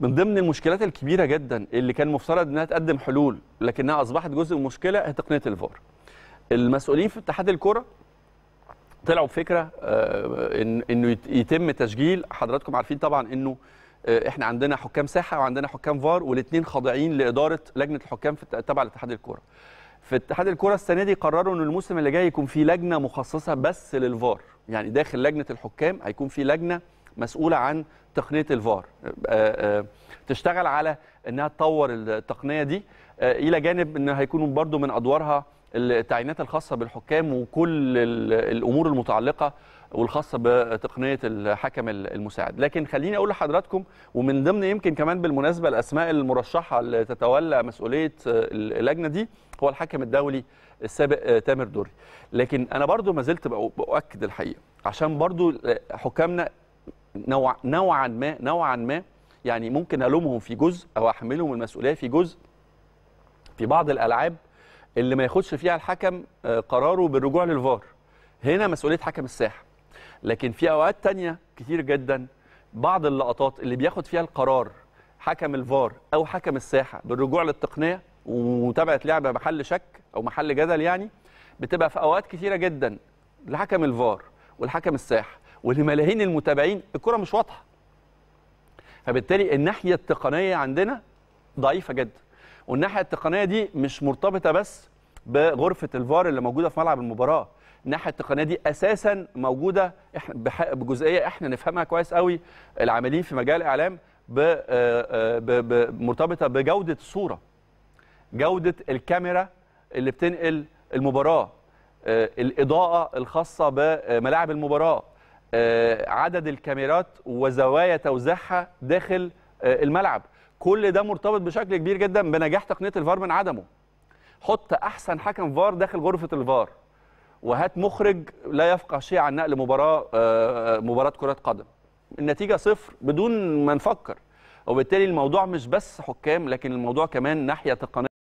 من ضمن المشكلات الكبيره جدا اللي كان مفترض انها تقدم حلول لكنها اصبحت جزء من مشكله هي تقنيه الفار المسؤولين في اتحاد الكره طلعوا بفكره آه، ان انه يتم تسجيل حضراتكم عارفين طبعا انه آه، احنا عندنا حكام ساحه وعندنا حكام فار والاثنين خاضعين لاداره لجنه الحكام في تبع الاتحاد الكره في اتحاد الكره السنه دي قرروا ان الموسم اللي جاي يكون في لجنه مخصصه بس للفار يعني داخل لجنه الحكام هيكون في لجنه مسؤوله عن تقنيه الفار آه، آه، تشتغل على انها تطور التقنيه دي آه، الى جانب ان هيكون برضو من ادوارها التعيينات الخاصه بالحكام وكل الامور المتعلقه والخاصه بتقنيه الحكم المساعد لكن خليني اقول لحضراتكم ومن ضمن يمكن كمان بالمناسبه الاسماء المرشحه اللي تتولى مسؤوليه اللجنه دي هو الحكم الدولي السابق تامر دوري لكن انا برضو ما زلت باؤكد الحقيقه عشان برضو حكامنا نوع نوعا ما نوعا ما يعني ممكن الومهم في جزء او احملهم المسؤوليه في جزء في بعض الالعاب اللي ما ياخدش فيها الحكم آه، قراره بالرجوع للفار هنا مسؤوليه حكم الساحه لكن في اوقات تانية كتير جدا بعض اللقطات اللي بياخد فيها القرار حكم الفار او حكم الساحه بالرجوع للتقنيه ومتابعه لعبه محل شك او محل جدل يعني بتبقى في اوقات كتيره جدا لحكم الفار والحكم الساحه ولملايين المتابعين الكره مش واضحه فبالتالي الناحيه التقنيه عندنا ضعيفه جدا والناحيه التقنيه دي مش مرتبطه بس بغرفه الفار اللي موجوده في ملعب المباراه الناحيه التقنيه دي اساسا موجوده احنا بجزئيه احنا نفهمها كويس قوي العاملين في مجال الاعلام آه، مرتبطه بجوده الصوره جوده الكاميرا اللي بتنقل المباراه آه، الاضاءه الخاصه بملاعب المباراه آه، عدد الكاميرات وزوايا توزيعها داخل آه، الملعب كل ده مرتبط بشكل كبير جدا بنجاح تقنيه الفار من عدمه حط احسن حكم فار داخل غرفه الفار وهات مخرج لا يفقه شيء عن نقل مباراه آه، مباراه كره قدم النتيجه صفر بدون ما نفكر وبالتالي الموضوع مش بس حكام لكن الموضوع كمان ناحيه تقنيه